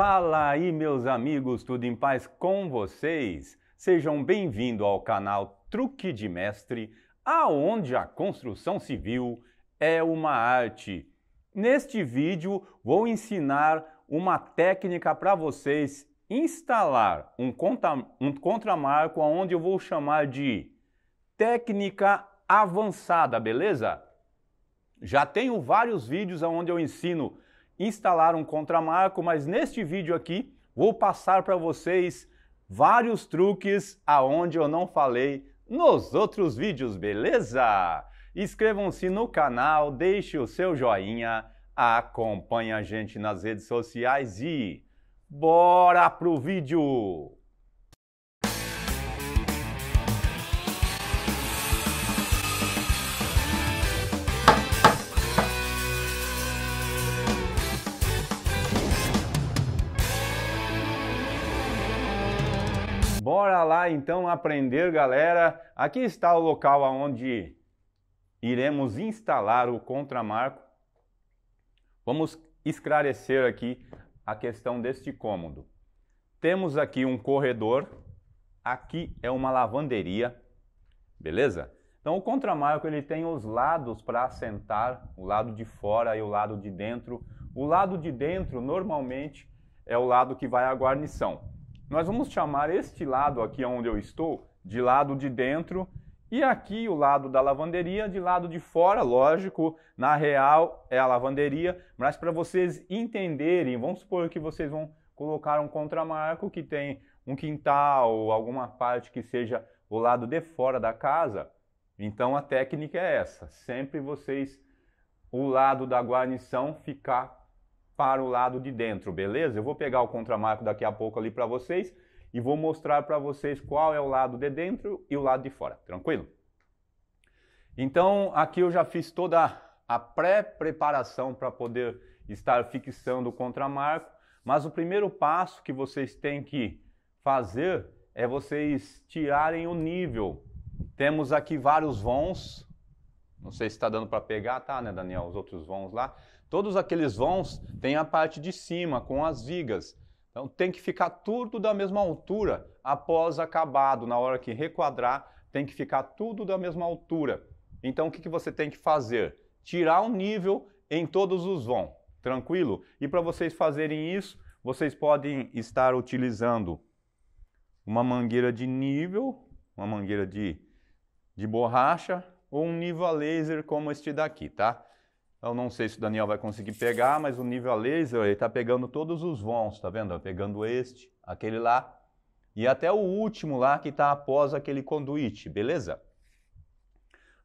Fala aí, meus amigos, tudo em paz com vocês? Sejam bem-vindos ao canal Truque de Mestre, aonde a construção civil é uma arte. Neste vídeo, vou ensinar uma técnica para vocês instalar um, contra, um contramarco aonde eu vou chamar de técnica avançada, beleza? Já tenho vários vídeos onde eu ensino instalar um contramarco, mas neste vídeo aqui vou passar para vocês vários truques aonde eu não falei nos outros vídeos, beleza? Inscrevam-se no canal, deixe o seu joinha, acompanhe a gente nas redes sociais e bora pro vídeo! Bora lá então aprender, galera. Aqui está o local onde iremos instalar o contramarco. Vamos esclarecer aqui a questão deste cômodo. Temos aqui um corredor, aqui é uma lavanderia, beleza? Então o contramarco ele tem os lados para assentar, o lado de fora e o lado de dentro. O lado de dentro normalmente é o lado que vai à guarnição. Nós vamos chamar este lado aqui onde eu estou de lado de dentro e aqui o lado da lavanderia de lado de fora, lógico, na real é a lavanderia, mas para vocês entenderem, vamos supor que vocês vão colocar um contramarco que tem um quintal ou alguma parte que seja o lado de fora da casa. Então a técnica é essa, sempre vocês o lado da guarnição ficar para o lado de dentro, beleza? Eu vou pegar o contramarco daqui a pouco ali para vocês e vou mostrar para vocês qual é o lado de dentro e o lado de fora, tranquilo? Então, aqui eu já fiz toda a pré-preparação para poder estar fixando o contramarco, mas o primeiro passo que vocês têm que fazer é vocês tirarem o nível. Temos aqui vários vons, não sei se está dando para pegar, tá, né, Daniel? Os outros vons lá. Todos aqueles vãos têm a parte de cima com as vigas. Então tem que ficar tudo da mesma altura após acabado. Na hora que requadrar, tem que ficar tudo da mesma altura. Então o que, que você tem que fazer? Tirar o um nível em todos os vãos, tranquilo? E para vocês fazerem isso, vocês podem estar utilizando uma mangueira de nível, uma mangueira de, de borracha ou um nível a laser como este daqui, tá? Eu não sei se o Daniel vai conseguir pegar, mas o nível a laser, ele está pegando todos os vons, tá vendo? Pegando este, aquele lá e até o último lá que está após aquele conduíte, beleza?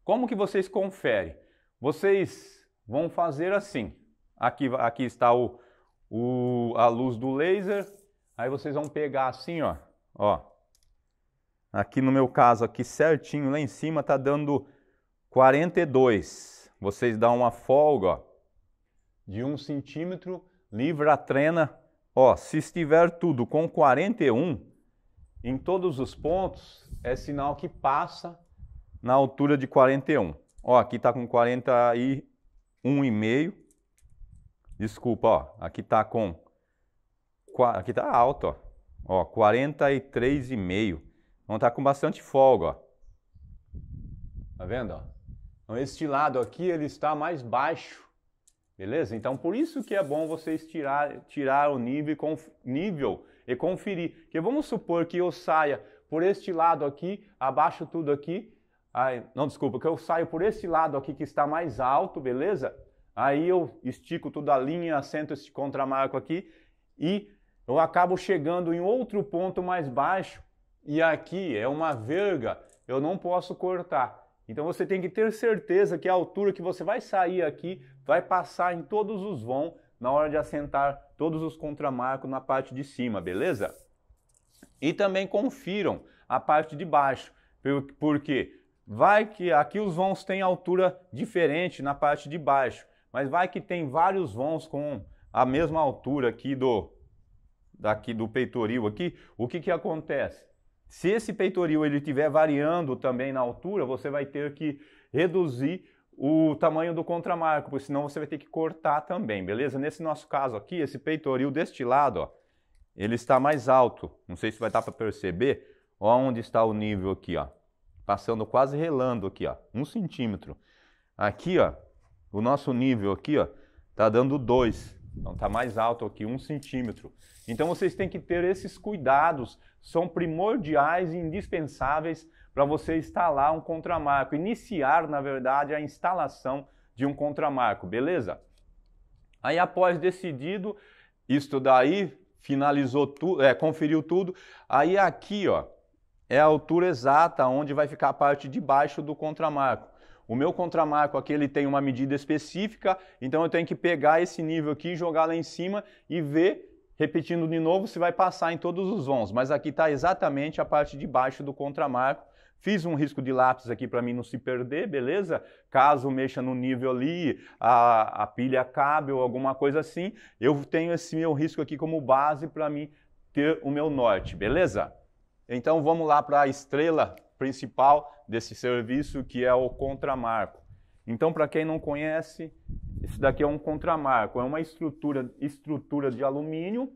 Como que vocês conferem? Vocês vão fazer assim. Aqui, aqui está o, o, a luz do laser. Aí vocês vão pegar assim, ó. ó. Aqui no meu caso, aqui certinho, lá em cima, está dando 42 vocês dão uma folga de um centímetro, livra a trena. Ó, se estiver tudo com 41 em todos os pontos, é sinal que passa na altura de 41. Ó, aqui está com 41,5. Desculpa, ó, aqui está com... Aqui está alto, ó. Ó, 43,5. Então está com bastante folga, ó. Tá vendo, ó? Então, este lado aqui ele está mais baixo, beleza? Então, por isso que é bom vocês tirar, tirar o nível, conf, nível e conferir. Porque vamos supor que eu saia por este lado aqui, abaixo tudo aqui. Ai, não, desculpa, que eu saio por esse lado aqui que está mais alto, beleza? Aí eu estico toda a linha, assento esse contramarco aqui e eu acabo chegando em outro ponto mais baixo. E aqui é uma verga, eu não posso cortar. Então você tem que ter certeza que a altura que você vai sair aqui vai passar em todos os vão na hora de assentar todos os contramarcos na parte de cima, beleza? E também confiram a parte de baixo, porque vai que aqui os vãos têm altura diferente na parte de baixo, mas vai que tem vários vãos com a mesma altura aqui do daqui do peitoril aqui, o que que acontece? Se esse peitoril ele estiver variando também na altura, você vai ter que reduzir o tamanho do contramarco, porque senão você vai ter que cortar também, beleza? Nesse nosso caso aqui, esse peitoril deste lado, ó, ele está mais alto. Não sei se vai dar para perceber, ó onde está o nível aqui, ó. Passando quase relando aqui, ó, um centímetro. Aqui, ó, o nosso nível aqui, ó, tá dando dois. Então está mais alto aqui, um centímetro. Então vocês têm que ter esses cuidados, são primordiais e indispensáveis para você instalar um contramarco, iniciar, na verdade, a instalação de um contramarco, beleza? Aí após decidido, isto daí finalizou tudo, é, conferiu tudo. Aí aqui, ó, é a altura exata onde vai ficar a parte de baixo do contramarco. O meu contramarco aqui ele tem uma medida específica, então eu tenho que pegar esse nível aqui, jogar lá em cima e ver Repetindo de novo, se vai passar em todos os osons, mas aqui está exatamente a parte de baixo do contramarco. Fiz um risco de lápis aqui para mim não se perder, beleza? Caso mexa no nível ali, a, a pilha cabe ou alguma coisa assim, eu tenho esse meu risco aqui como base para mim ter o meu norte, beleza? Então vamos lá para a estrela principal desse serviço, que é o contramarco. Então, para quem não conhece, esse daqui é um contramarco, é uma estrutura, estrutura de alumínio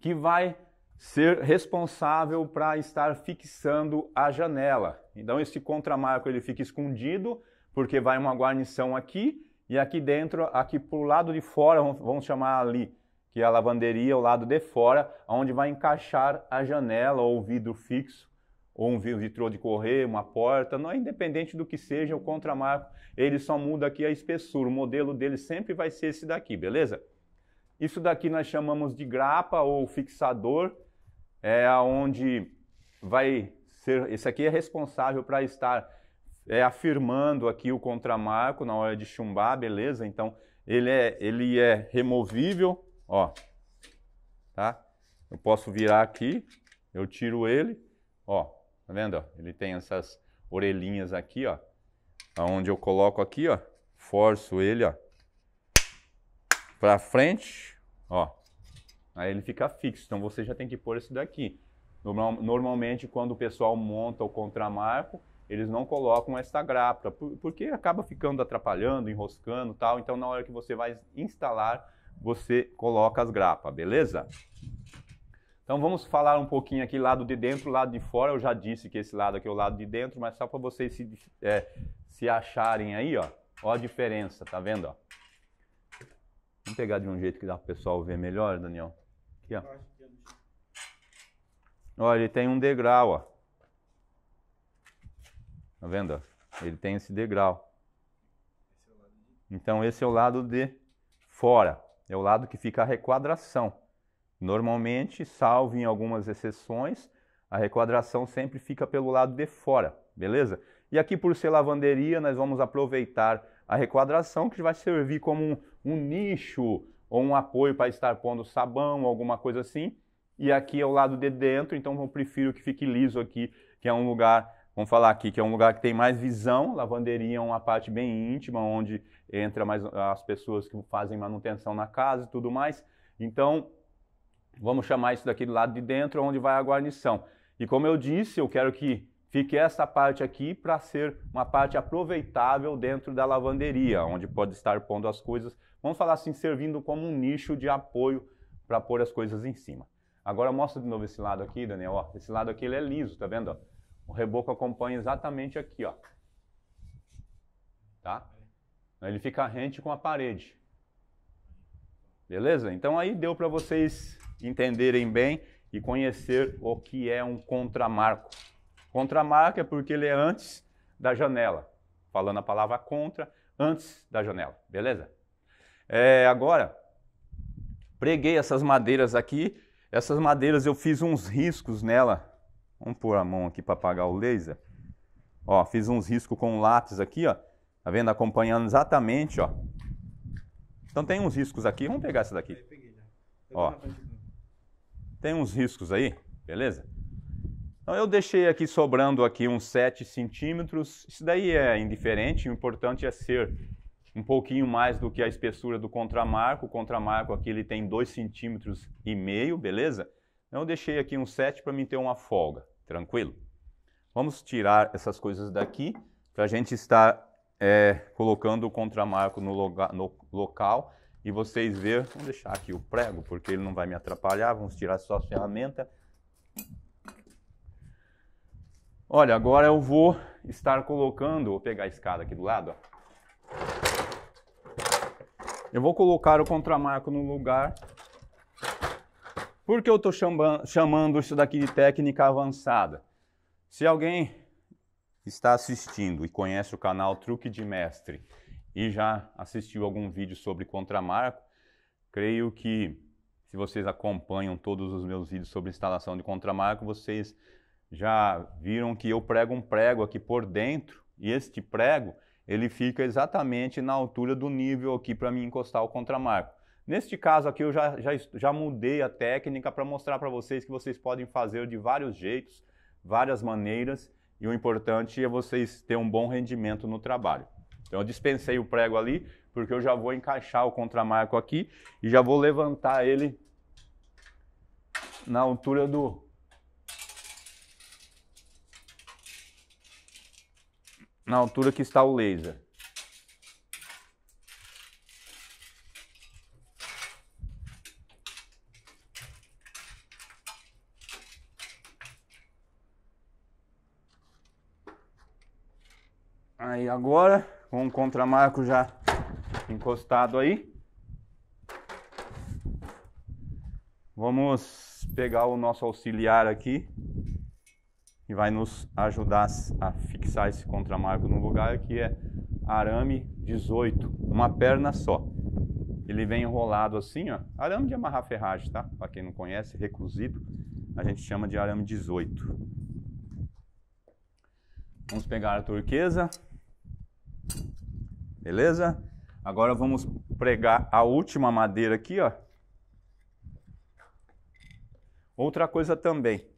que vai ser responsável para estar fixando a janela. Então, esse contramarco ele fica escondido, porque vai uma guarnição aqui, e aqui dentro, aqui para o lado de fora, vamos chamar ali, que é a lavanderia, o lado de fora, onde vai encaixar a janela ou o vidro fixo ou um vitrô de correr, uma porta, não é independente do que seja o contramarco, ele só muda aqui a espessura, o modelo dele sempre vai ser esse daqui, beleza? Isso daqui nós chamamos de grapa ou fixador, é aonde vai ser, esse aqui é responsável para estar é, afirmando aqui o contramarco na hora de chumbar, beleza? Então, ele é, ele é removível, ó, tá? Eu posso virar aqui, eu tiro ele, ó, Tá vendo? Ó? Ele tem essas orelhinhas aqui, ó. Aonde eu coloco aqui, ó. Forço ele, ó. Pra frente, ó. Aí ele fica fixo. Então você já tem que pôr esse daqui. Normalmente, quando o pessoal monta o contramarco, eles não colocam essa grapa, porque acaba ficando atrapalhando, enroscando tal. Então, na hora que você vai instalar, você coloca as grapas, beleza? Então vamos falar um pouquinho aqui lado de dentro, lado de fora. Eu já disse que esse lado aqui é o lado de dentro, mas só para vocês se, é, se acharem aí, ó. Ó a diferença, tá vendo? Ó. Vamos pegar de um jeito que dá para o pessoal ver melhor, Daniel. Aqui, ó. Ó, ele tem um degrau, ó. Tá vendo? Ele tem esse degrau. Então esse é o lado de fora. É o lado que fica a requadração. Normalmente, salvo em algumas exceções, a requadração sempre fica pelo lado de fora, beleza? E aqui por ser lavanderia, nós vamos aproveitar a requadração que vai servir como um, um nicho ou um apoio para estar pondo sabão, alguma coisa assim. E aqui é o lado de dentro, então eu prefiro que fique liso aqui, que é um lugar vamos falar aqui que é um lugar que tem mais visão, lavanderia é uma parte bem íntima, onde entra mais as pessoas que fazem manutenção na casa e tudo mais. Então, Vamos chamar isso daqui do lado de dentro, onde vai a guarnição. E como eu disse, eu quero que fique essa parte aqui para ser uma parte aproveitável dentro da lavanderia, onde pode estar pondo as coisas, vamos falar assim, servindo como um nicho de apoio para pôr as coisas em cima. Agora mostra de novo esse lado aqui, Daniel, ó, esse lado aqui ele é liso, tá vendo? Ó? O reboco acompanha exatamente aqui, ó. Tá? Ele fica rente com a parede. Beleza? Então aí deu para vocês entenderem bem e conhecer o que é um contramarco. Contramarco é porque ele é antes da janela, falando a palavra contra, antes da janela, beleza? É, agora, preguei essas madeiras aqui, essas madeiras eu fiz uns riscos nela. Vamos pôr a mão aqui para apagar o laser. Ó, fiz uns riscos com o lápis aqui, ó. Tá vendo? Acompanhando exatamente, ó. Então tem uns riscos aqui. Vamos pegar essa daqui. Ó tem uns riscos aí, beleza? Então eu deixei aqui sobrando aqui uns 7 centímetros, isso daí é indiferente, o importante é ser um pouquinho mais do que a espessura do contramarco, o contramarco aqui ele tem 2 centímetros e meio, beleza? Então eu deixei aqui uns 7 para mim ter uma folga, tranquilo? Vamos tirar essas coisas daqui para a gente estar é, colocando o contramarco no, no local e vocês ver, vamos deixar aqui o prego, porque ele não vai me atrapalhar, vamos tirar só a ferramenta. Olha, agora eu vou estar colocando, vou pegar a escada aqui do lado, ó. Eu vou colocar o contramarco no lugar. Por que eu estou chamando isso daqui de técnica avançada? Se alguém está assistindo e conhece o canal Truque de Mestre, e já assistiu algum vídeo sobre contramarco, creio que se vocês acompanham todos os meus vídeos sobre instalação de contramarco, vocês já viram que eu prego um prego aqui por dentro e este prego ele fica exatamente na altura do nível aqui para mim encostar o contramarco. Neste caso aqui eu já, já, já mudei a técnica para mostrar para vocês que vocês podem fazer de vários jeitos, várias maneiras e o importante é vocês terem um bom rendimento no trabalho. Então eu dispensei o prego ali, porque eu já vou encaixar o contramarco aqui e já vou levantar ele na altura do... Na altura que está o laser. Aí agora com o contramarco já encostado aí. Vamos pegar o nosso auxiliar aqui e vai nos ajudar a fixar esse contramarco no lugar que é arame 18, uma perna só. Ele vem enrolado assim, ó, arame de amarrar ferragem, tá? Para quem não conhece, recusido, a gente chama de arame 18. Vamos pegar a turquesa. Beleza? Agora vamos pregar a última madeira aqui, ó. Outra coisa também.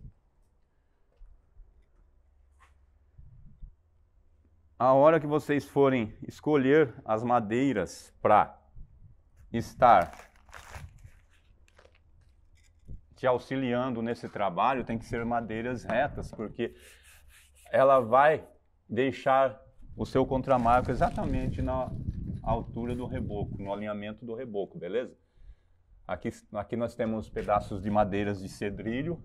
A hora que vocês forem escolher as madeiras para estar te auxiliando nesse trabalho, tem que ser madeiras retas, porque ela vai deixar o seu contramarco é exatamente na altura do reboco, no alinhamento do reboco, beleza? Aqui, aqui nós temos pedaços de madeiras de cedrilho,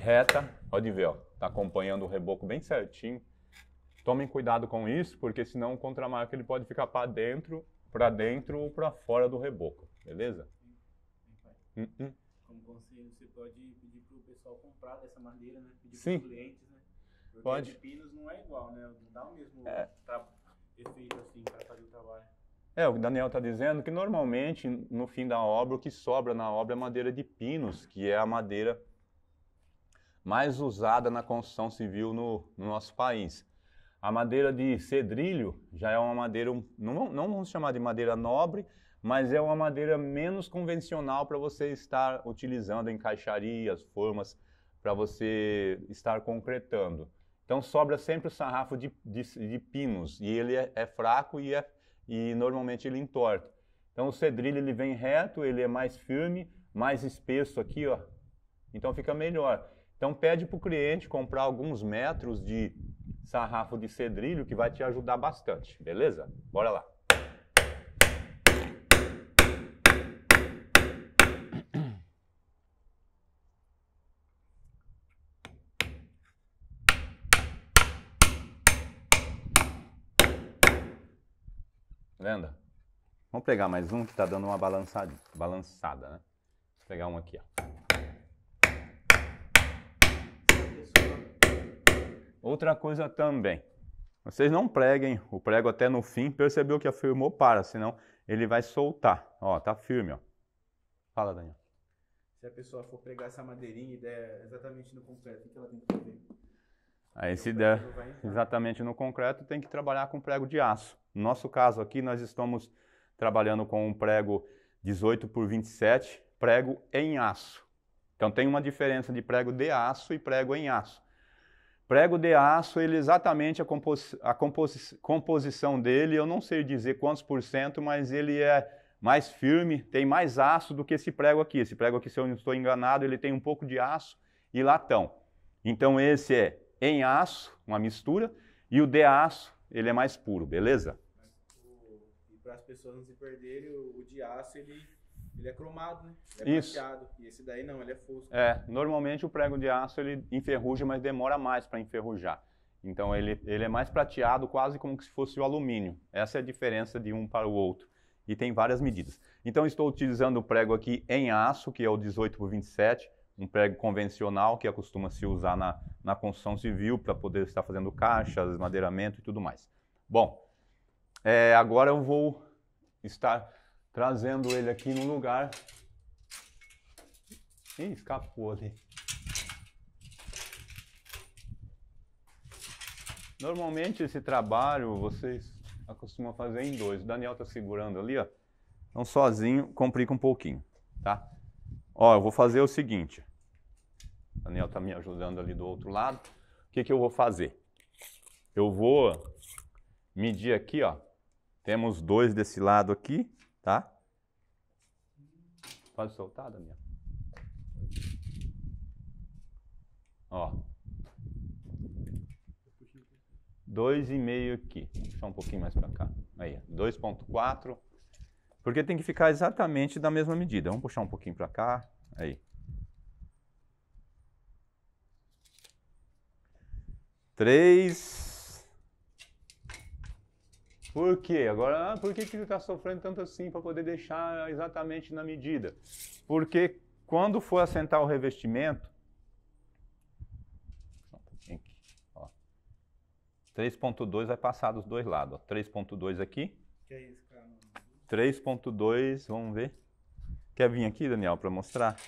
reta, pode ver, ó, tá acompanhando o reboco bem certinho. Tomem cuidado com isso, porque senão o contramarco ele pode ficar para dentro, para dentro ou para fora do reboco, beleza? Sim, sim, Hum, hum. Como você, você pode pedir para o pessoal comprar dessa madeira, né? Pedir para os clientes porque Pode. de pinos não é igual, né? Não dá o mesmo é. efeito assim para fazer o trabalho. É, o Daniel está dizendo que normalmente no fim da obra o que sobra na obra é madeira de pinos, que é a madeira mais usada na construção civil no, no nosso país. A madeira de cedrilho já é uma madeira, não, não vamos chamar de madeira nobre, mas é uma madeira menos convencional para você estar utilizando em caixarias, formas, para você estar concretando. Então sobra sempre o sarrafo de, de, de pinos, e ele é, é fraco e, é, e normalmente ele entorta. Então o cedrilho ele vem reto, ele é mais firme, mais espesso aqui, ó. Então fica melhor. Então pede para o cliente comprar alguns metros de sarrafo de cedrilho que vai te ajudar bastante, beleza? Bora lá! Lenda. Vamos pegar mais um que tá dando uma balançada, balançada, né? Vou pegar um aqui, ó. Outra coisa também. Vocês não preguem o prego até no fim. Percebeu que afirmou para, senão ele vai soltar. Ó, tá firme, ó. Fala, Daniel. Se a pessoa for pregar essa madeirinha e der exatamente no concreto, o que ela tem que fazer? Aí se der exatamente no concreto, tem que trabalhar com prego de aço. No nosso caso aqui, nós estamos trabalhando com um prego 18 por 27, prego em aço. Então tem uma diferença de prego de aço e prego em aço. Prego de aço, ele exatamente a, a composição dele, eu não sei dizer quantos por cento, mas ele é mais firme, tem mais aço do que esse prego aqui. Esse prego aqui, se eu não estou enganado, ele tem um pouco de aço e latão. Então esse é em aço, uma mistura, e o de aço, ele é mais puro, beleza? para as pessoas não se perderem, o, o de aço ele, ele é cromado, né? Ele é Isso. prateado. E esse daí não, ele é fosco. É, normalmente o prego de aço ele enferruja, mas demora mais para enferrujar. Então ele, ele é mais prateado, quase como se fosse o alumínio. Essa é a diferença de um para o outro. E tem várias medidas. Então estou utilizando o prego aqui em aço, que é o 18 por 27, um prego convencional que acostuma se usar na, na construção civil para poder estar fazendo caixas, madeiramento e tudo mais. Bom, é, agora eu vou estar trazendo ele aqui no lugar. Ih, escapou ali. Normalmente esse trabalho vocês acostumam fazer em dois. O Daniel está segurando ali, ó. Então sozinho complica um pouquinho, tá? Ó, eu vou fazer o seguinte. O Daniel está me ajudando ali do outro lado. O que, que eu vou fazer? Eu vou medir aqui, ó, temos dois desse lado aqui, tá? Pode soltar, Daniel. Ó. Dois e meio aqui. Vou puxar um pouquinho mais para cá. Aí, 2.4. Porque tem que ficar exatamente da mesma medida. Vamos puxar um pouquinho para cá. Aí. 3 por quê? Agora, ah, por que, que ele está sofrendo tanto assim para poder deixar exatamente na medida? Porque quando for assentar o revestimento, 3.2 vai passar dos dois lados. 3.2 aqui. Que é isso, cara? 3.2, vamos ver. Quer vir aqui, Daniel, para mostrar?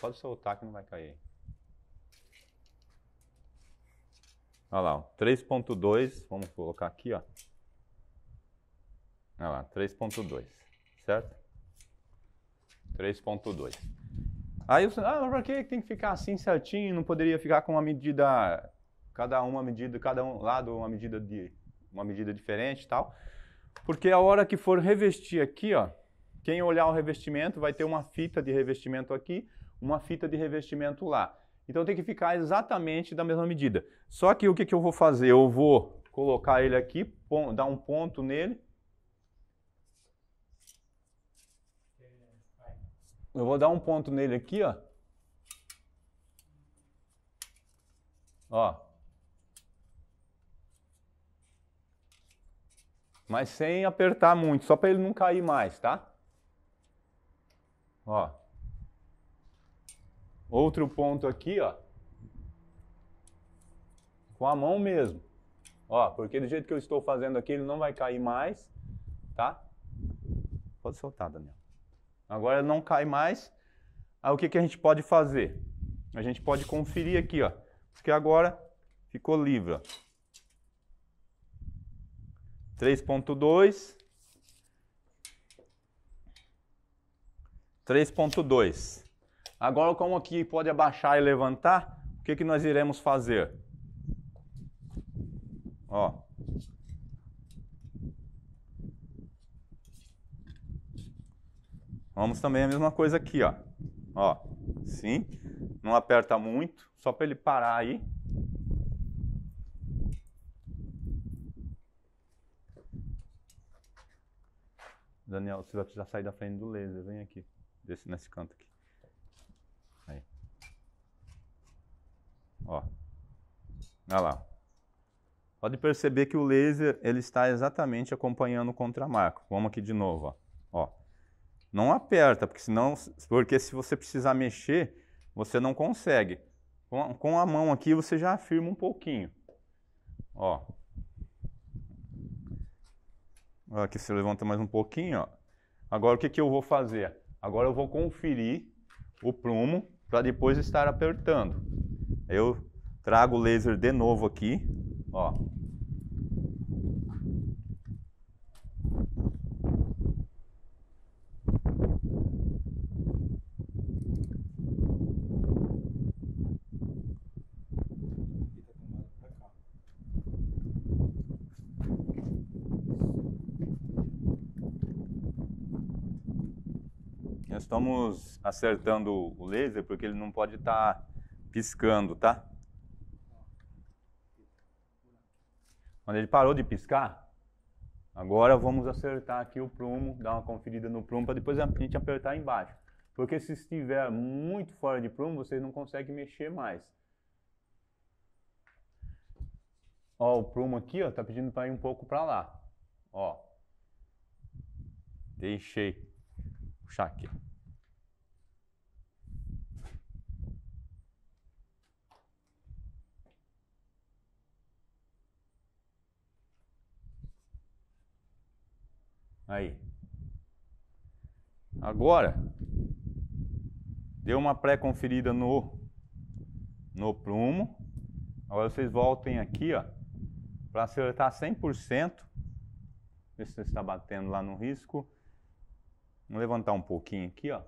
Pode soltar que não vai cair. Olha lá, 3.2, vamos colocar aqui, ó. Olha lá, 3.2, certo? 3.2. Aí você, ah, pra que tem que ficar assim certinho? Não poderia ficar com uma medida, cada uma medida, cada um lado uma medida de uma medida diferente e tal? Porque a hora que for revestir aqui, ó, quem olhar o revestimento vai ter uma fita de revestimento aqui, uma fita de revestimento lá. Então tem que ficar exatamente da mesma medida. Só que o que, que eu vou fazer? Eu vou colocar ele aqui, dar um ponto nele. Eu vou dar um ponto nele aqui, ó. Ó. Mas sem apertar muito, só para ele não cair mais, tá? Ó. Outro ponto aqui, ó. Com a mão mesmo. Ó, porque do jeito que eu estou fazendo aqui, ele não vai cair mais, tá? Pode soltar, Daniel. Agora ele não cai mais. Aí o que, que a gente pode fazer? A gente pode conferir aqui, ó. Porque agora ficou livre, ó. 3.2 3.2 Agora, como aqui pode abaixar e levantar, o que, que nós iremos fazer? Ó. Vamos também a mesma coisa aqui, ó. Ó, sim. Não aperta muito, só para ele parar aí. Daniel, você vai precisar sair da frente do laser. Vem aqui, desse, nesse canto aqui. Olha lá. Pode perceber que o laser ele está exatamente acompanhando o contramarco. Vamos aqui de novo. Ó. ó. Não aperta, porque, senão, porque se você precisar mexer, você não consegue. Com a mão aqui você já afirma um pouquinho. Ó. Aqui você levanta mais um pouquinho, ó. Agora o que, que eu vou fazer? Agora eu vou conferir o prumo para depois estar apertando. Eu Trago o laser de novo aqui, ó. Nós estamos acertando o laser porque ele não pode estar tá piscando, tá? Quando ele parou de piscar, agora vamos acertar aqui o prumo, dar uma conferida no prumo para depois a gente apertar embaixo. Porque se estiver muito fora de prumo, vocês não conseguem mexer mais. Ó, o prumo aqui, ó, tá pedindo para ir um pouco para lá. Ó. Deixei. Puxar aqui. Aí. Agora, deu uma pré-conferida no, no plumo. Agora vocês voltem aqui, ó, para acertar 100%. Ver se você está batendo lá no risco. Vamos levantar um pouquinho aqui, ó.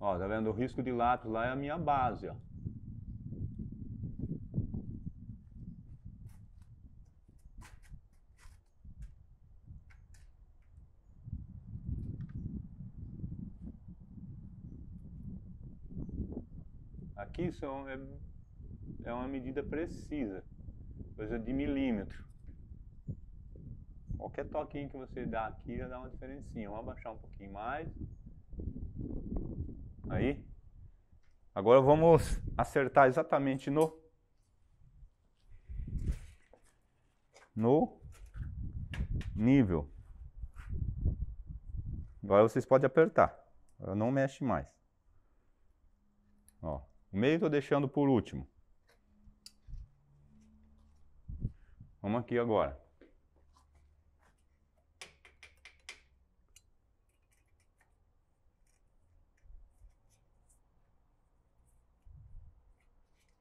Ó, tá vendo? O risco de lápis lá é a minha base, ó. aqui isso é, é, é, uma medida precisa, coisa de milímetro. Qualquer toquinho que você dá aqui já dá uma diferencinha. Vamos abaixar um pouquinho mais. Aí. Agora vamos acertar exatamente no no nível. Agora vocês podem apertar. Agora não mexe mais. Ó. O meio estou deixando por último. Vamos aqui agora.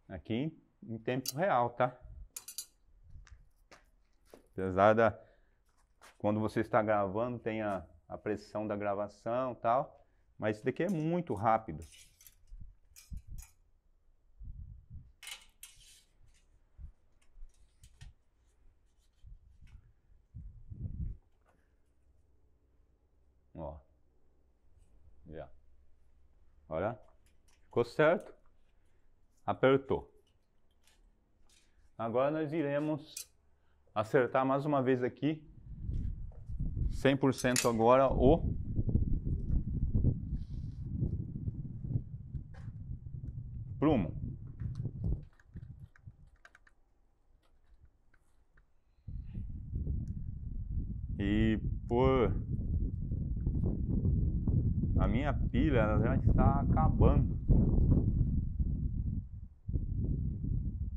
Aqui em tempo real, tá? Apesar da... Quando você está gravando, tem a, a pressão da gravação e tal. Mas isso daqui é muito rápido. Olha, ficou certo. Apertou. Agora nós iremos acertar mais uma vez aqui, 100% agora, o prumo.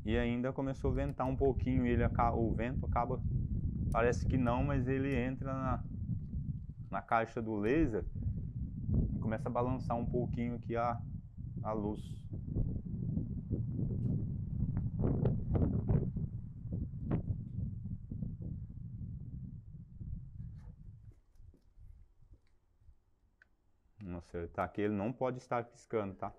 e ainda começou a ventar um pouquinho. Ele o vento acaba, parece que não, mas ele entra na, na caixa do laser e começa a balançar um pouquinho aqui a, a luz. Vamos acertar aqui, ele não pode estar piscando, tá?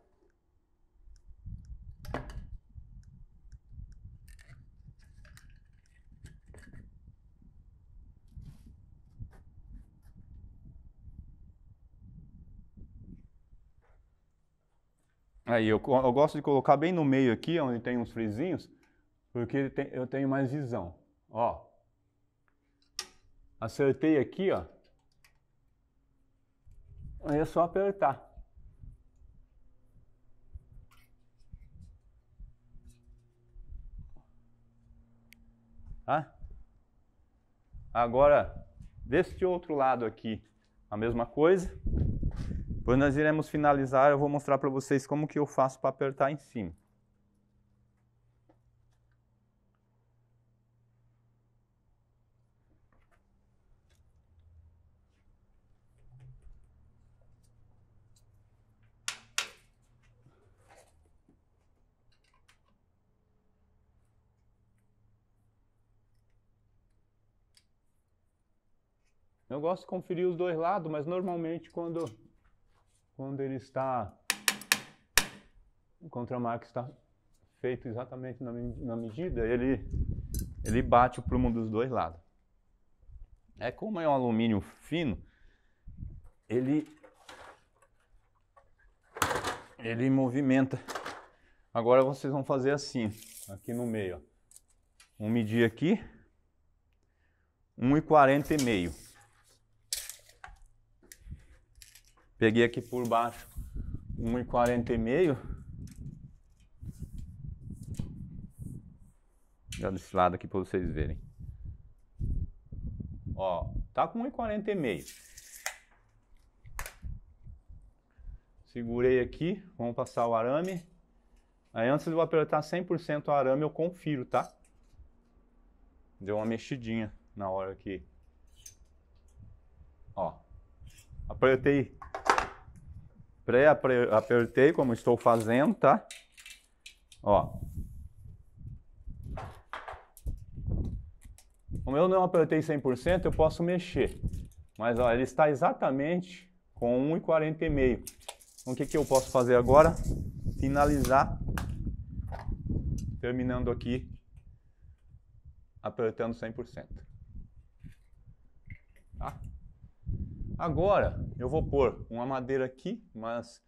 Aí, eu, eu gosto de colocar bem no meio aqui, onde tem uns frisinhos, porque tem, eu tenho mais visão. Ó, acertei aqui, ó. Aí é só apertar. Tá? Agora, deste outro lado aqui, a mesma coisa. Quando nós iremos finalizar, eu vou mostrar para vocês como que eu faço para apertar em cima. Eu gosto de conferir os dois lados, mas normalmente quando quando ele está. O contramarco está feito exatamente na, na medida, ele, ele bate o prumo dos dois lados. É como é um alumínio fino, ele ele movimenta. Agora vocês vão fazer assim, aqui no meio. Ó. medir aqui. 1,40 e meio. Peguei aqui por baixo 1,40,5. Dá desse lado aqui para vocês verem. Ó, tá com 1,40,5. Segurei aqui, vamos passar o arame. Aí antes de eu apertar 100% o arame, eu confiro, tá? Deu uma mexidinha na hora aqui. Ó, apertei Pré-apertei, como estou fazendo, tá? Ó. Como eu não apertei 100%, eu posso mexer. Mas, ó, ele está exatamente com 1,40,5. Então, o que, que eu posso fazer agora? Finalizar. Terminando aqui. Apertando 100%. Tá? Agora eu vou pôr uma madeira aqui, mas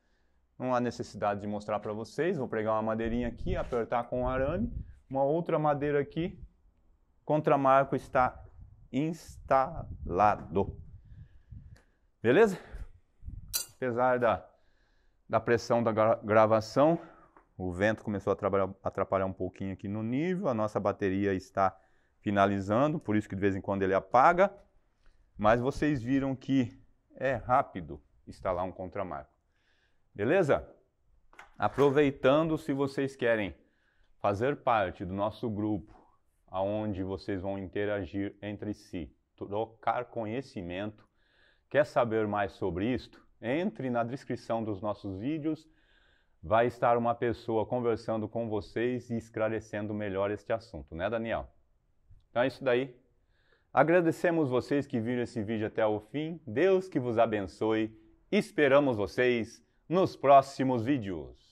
não há necessidade de mostrar para vocês. Vou pregar uma madeirinha aqui, apertar com o arame. Uma outra madeira aqui, contramarco está instalado. Beleza? Apesar da, da pressão da gravação, o vento começou a atrapalhar um pouquinho aqui no nível. A nossa bateria está finalizando, por isso que de vez em quando ele apaga. Mas vocês viram que é rápido instalar um contramarco. Beleza? Aproveitando, se vocês querem fazer parte do nosso grupo, aonde vocês vão interagir entre si, trocar conhecimento, quer saber mais sobre isto? Entre na descrição dos nossos vídeos, vai estar uma pessoa conversando com vocês e esclarecendo melhor este assunto, né, Daniel? Então é isso daí. Agradecemos vocês que viram esse vídeo até o fim. Deus que vos abençoe. Esperamos vocês nos próximos vídeos.